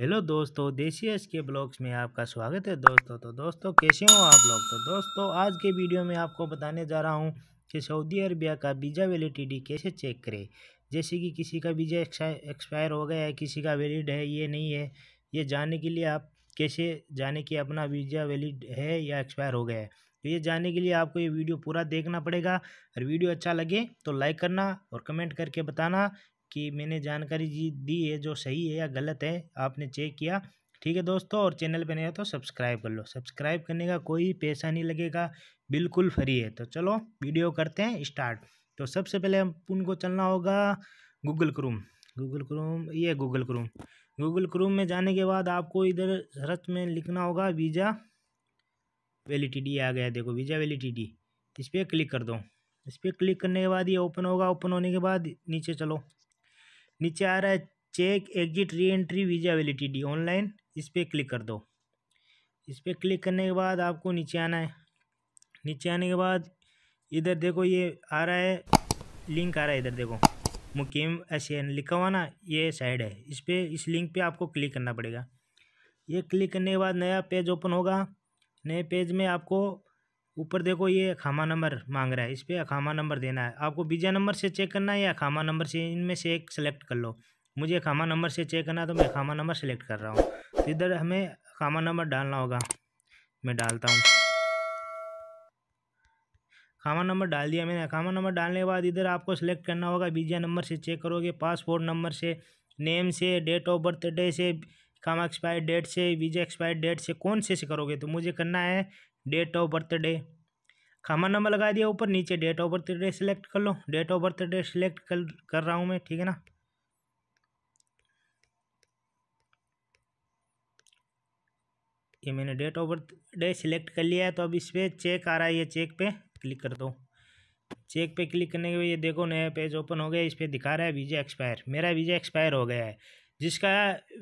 hello दोस्तों देसी S के ब्लॉग्स में आपका स्वागत है दोस्तों तो दोस्तों कैसे हो आप लोग तो दोस्तों आज के वीडियो में आपको बताने जा रहा हूं कि सऊदी अरबिया का वीज़ा वैलिडिटी कैसे चेक करें जैसे कि किसी का वीज़ा एक्सपायर हो गया है किसी का वैलिड है ये नहीं है ये जानने के लिए आप कैसे जाने कि अपना वीज़ा वैलिड है या एक्सपायर हो गया है तो ये जानने के लिए आपको ये वीडियो पूरा देखना पड़ेगा और वीडियो अच्छा लगे तो लाइक करना और कमेंट करके बताना कि मैंने जानकारी जी दी है जो सही है या गलत है आपने चेक किया ठीक है दोस्तों और चैनल पर नहीं है तो सब्सक्राइब कर लो सब्सक्राइब करने का कोई पैसा नहीं लगेगा बिल्कुल फ्री है तो चलो वीडियो करते हैं स्टार्ट तो सबसे पहले हम उनको चलना होगा गूगल क्रूम गूगल क्रूम ये गूगल क्रूम गूगल क्रूम में जाने के बाद आपको इधर सर्च में लिखना होगा वीज़ा वेलिडिटी आ गया देखो वीज़ा वेलिडिटी इस पर क्लिक कर दो इस पर क्लिक करने के बाद ये ओपन होगा ओपन होने के बाद नीचे चलो नीचे आ रहा है check exit re entry visa validity online इस पर क्लिक कर दो इस पर क्लिक करने के बाद आपको नीचे आना है नीचे आने के बाद इधर देखो ये आ रहा है लिंक आ रहा है इधर देखो मुकीम ऐसे लिखा हुआ ना ये साइड है इस पर इस लिंक पे आपको क्लिक करना पड़ेगा ये क्लिक करने के बाद नया पेज ओपन होगा नए पेज में आपको ऊपर देखो ये अखामा नंबर मांग रहा है इस पर अखामा नंबर देना है आपको बीजा नंबर से चेक करना है या अखामा नंबर से इनमें से एक सेलेक्ट कर लो मुझे अखामा नंबर से चेक करना है तो मैं अखामा नंबर सेलेक्ट कर रहा हूँ तो इधर हमें अखामा नंबर डालना होगा मैं डालता हूँ खामा नंबर डाल दिया मैंने खामा नंबर डालने के बाद इधर आपको सेलेक्ट करना होगा बीजा नंबर से चेक करोगे पासपोर्ट नंबर से नेम से डेट ऑफ बर्थ डे से काम एक्सपायर डेट से वीज़ा एक्सपायर डेट से कौन से से करोगे तो मुझे करना है डेट ऑफ बर्थडे खामा नंबर लगा दिया ऊपर नीचे डेट ऑफ बर्थडे सेलेक्ट कर लो डेट ऑफ बर्थडे सेलेक्ट कर कर रहा हूँ मैं ठीक है ना ये मैंने डेट ऑफ बर्थडे सिलेक्ट कर लिया है तो अब इस पर चेक आ रहा है ये चेक पे क्लिक कर दो चेक पे क्लिक करने के बाद ये देखो नया पेज ओपन हो गया इस पर दिखा रहा है वीज़ा एक्सपायर मेरा वीज़ा एक्सपायर हो गया है जिसका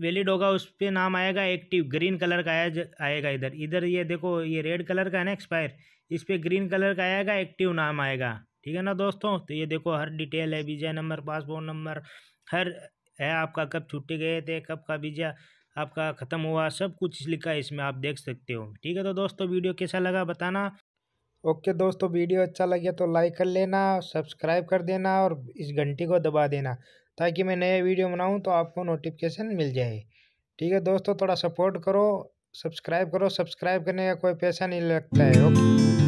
वैलिड होगा उस पर नाम आएगा एक्टिव ग्रीन कलर का आया आएगा इधर इधर ये देखो ये रेड कलर का है ना एक्सपायर इस पर ग्रीन कलर का आएगा एक्टिव नाम आएगा ठीक है ना दोस्तों तो ये देखो हर डिटेल है वीज़ा नंबर पासपोर्ट नंबर हर है आपका कब छुट्टी गए थे कब का वीज़ा आपका ख़त्म हुआ सब कुछ लिखा है इसमें आप देख सकते हो ठीक है तो दोस्तों वीडियो कैसा लगा बताना ओके दोस्तों वीडियो अच्छा लगे तो लाइक कर लेना सब्सक्राइब कर देना और इस घंटी को दबा देना ताकि मैं नए वीडियो बनाऊँ तो आपको नोटिफिकेशन मिल जाए ठीक है दोस्तों थोड़ा सपोर्ट करो सब्सक्राइब करो सब्सक्राइब करने का कोई पैसा नहीं लगता है ओके